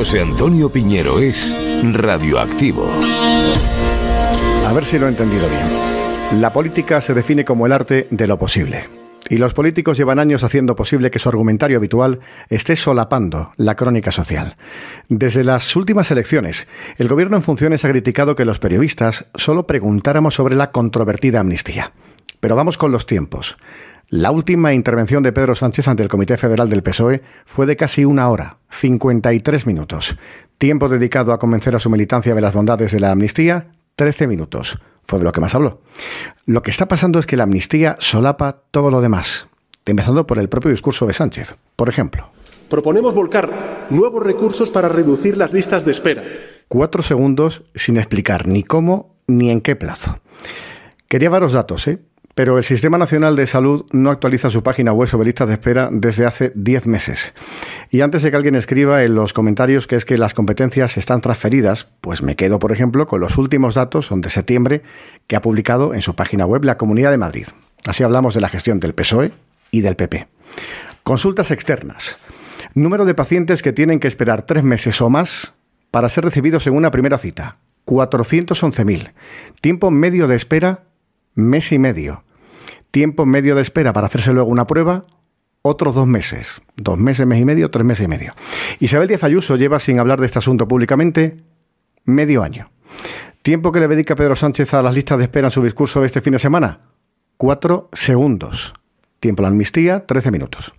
José Antonio Piñero es radioactivo. A ver si lo he entendido bien. La política se define como el arte de lo posible. Y los políticos llevan años haciendo posible que su argumentario habitual esté solapando la crónica social. Desde las últimas elecciones, el gobierno en funciones ha criticado que los periodistas solo preguntáramos sobre la controvertida amnistía. Pero vamos con los tiempos. La última intervención de Pedro Sánchez ante el Comité Federal del PSOE fue de casi una hora, 53 minutos. Tiempo dedicado a convencer a su militancia de las bondades de la amnistía, 13 minutos. Fue de lo que más habló. Lo que está pasando es que la amnistía solapa todo lo demás, empezando por el propio discurso de Sánchez. Por ejemplo. Proponemos volcar nuevos recursos para reducir las listas de espera. Cuatro segundos sin explicar ni cómo ni en qué plazo. Quería varios datos, ¿eh? pero el Sistema Nacional de Salud no actualiza su página web sobre listas de espera desde hace 10 meses. Y antes de que alguien escriba en los comentarios que es que las competencias están transferidas, pues me quedo, por ejemplo, con los últimos datos son de septiembre que ha publicado en su página web la Comunidad de Madrid. Así hablamos de la gestión del PSOE y del PP. Consultas externas. Número de pacientes que tienen que esperar tres meses o más para ser recibidos en una primera cita. 411.000. Tiempo medio de espera mes y medio. Tiempo medio de espera para hacerse luego una prueba, otros dos meses. Dos meses, mes y medio, tres meses y medio. Isabel Díaz Ayuso lleva sin hablar de este asunto públicamente medio año. Tiempo que le dedica Pedro Sánchez a las listas de espera en su discurso de este fin de semana. Cuatro segundos. Tiempo de la amnistía, trece minutos.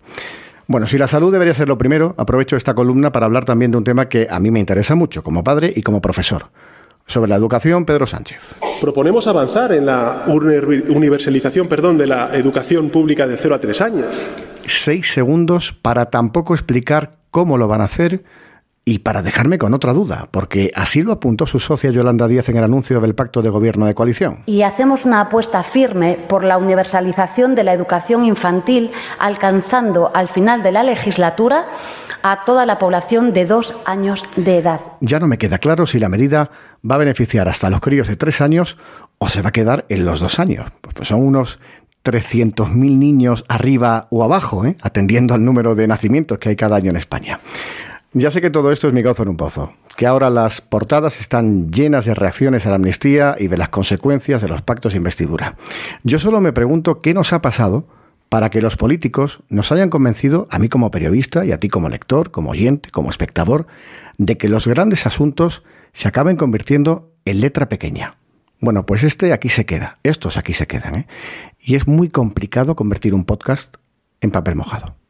Bueno, si la salud debería ser lo primero, aprovecho esta columna para hablar también de un tema que a mí me interesa mucho como padre y como profesor sobre la educación, Pedro Sánchez. Proponemos avanzar en la universalización perdón, de la educación pública de 0 a 3 años. Seis segundos para tampoco explicar cómo lo van a hacer y para dejarme con otra duda, porque así lo apuntó su socia Yolanda Díaz en el anuncio del pacto de gobierno de coalición. Y hacemos una apuesta firme por la universalización de la educación infantil, alcanzando al final de la legislatura a toda la población de dos años de edad. Ya no me queda claro si la medida va a beneficiar hasta los críos de tres años o se va a quedar en los dos años. Pues, pues son unos 300.000 niños arriba o abajo, ¿eh? atendiendo al número de nacimientos que hay cada año en España. Ya sé que todo esto es mi gozo en un pozo, que ahora las portadas están llenas de reacciones a la amnistía y de las consecuencias de los pactos de investidura. Yo solo me pregunto qué nos ha pasado para que los políticos nos hayan convencido, a mí como periodista y a ti como lector, como oyente, como espectador, de que los grandes asuntos se acaben convirtiendo en letra pequeña. Bueno, pues este aquí se queda, estos aquí se quedan, ¿eh? y es muy complicado convertir un podcast en papel mojado.